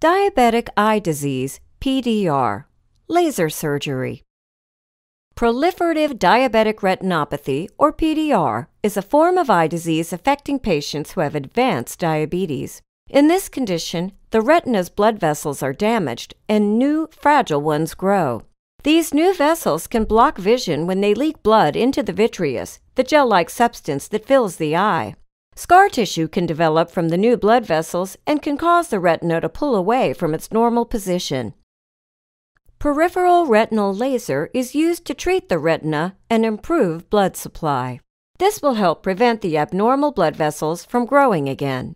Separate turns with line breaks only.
Diabetic eye disease, PDR, laser surgery. Proliferative diabetic retinopathy, or PDR, is a form of eye disease affecting patients who have advanced diabetes. In this condition, the retina's blood vessels are damaged and new, fragile ones grow. These new vessels can block vision when they leak blood into the vitreous, the gel like substance that fills the eye. Scar tissue can develop from the new blood vessels and can cause the retina to pull away from its normal position. Peripheral retinal laser is used to treat the retina and improve blood supply. This will help prevent the abnormal blood vessels from growing again.